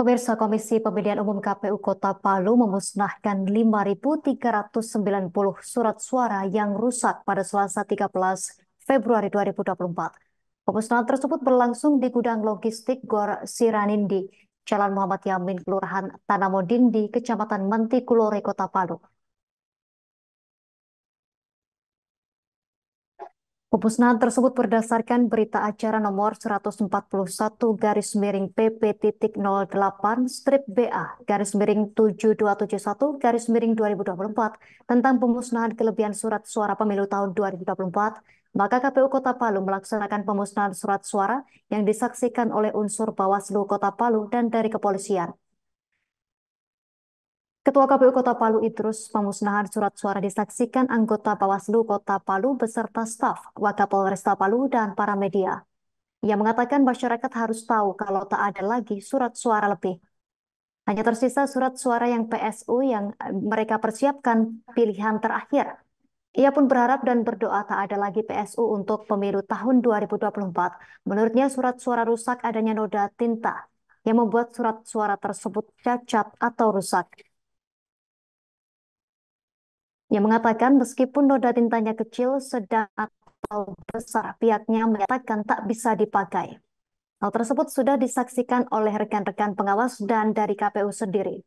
Pemirsa Komisi Pemilihan Umum KPU Kota Palu memusnahkan 5.390 surat suara yang rusak pada Selasa 13 Februari 2024. Pemusnahan tersebut berlangsung di gudang logistik Gor Siranindi, Jalan Muhammad Yamin, Kelurahan Tanamodindi, Kecamatan Mantikulore, Kota Palu. Pemusnahan tersebut berdasarkan berita acara nomor 141 garis miring PP.08 strip BA garis miring 7271 garis miring 2024 tentang pemusnahan kelebihan surat suara pemilu tahun 2024, maka KPU Kota Palu melaksanakan pemusnahan surat suara yang disaksikan oleh unsur Bawaslu Kota Palu dan dari kepolisian. Ketua KPU Kota Palu Idrus pemusnahan surat suara disaksikan anggota Bawaslu Kota Palu beserta staf Wakapolresta Palu dan para media. Ia mengatakan masyarakat harus tahu kalau tak ada lagi surat suara lebih. Hanya tersisa surat suara yang PSU yang eh, mereka persiapkan pilihan terakhir. Ia pun berharap dan berdoa tak ada lagi PSU untuk pemilu tahun 2024. Menurutnya surat suara rusak adanya noda tinta yang membuat surat suara tersebut cacat atau rusak yang mengatakan meskipun noda tintanya kecil, sedang atau besar, pihaknya menyatakan tak bisa dipakai. Hal tersebut sudah disaksikan oleh rekan-rekan pengawas dan dari KPU sendiri.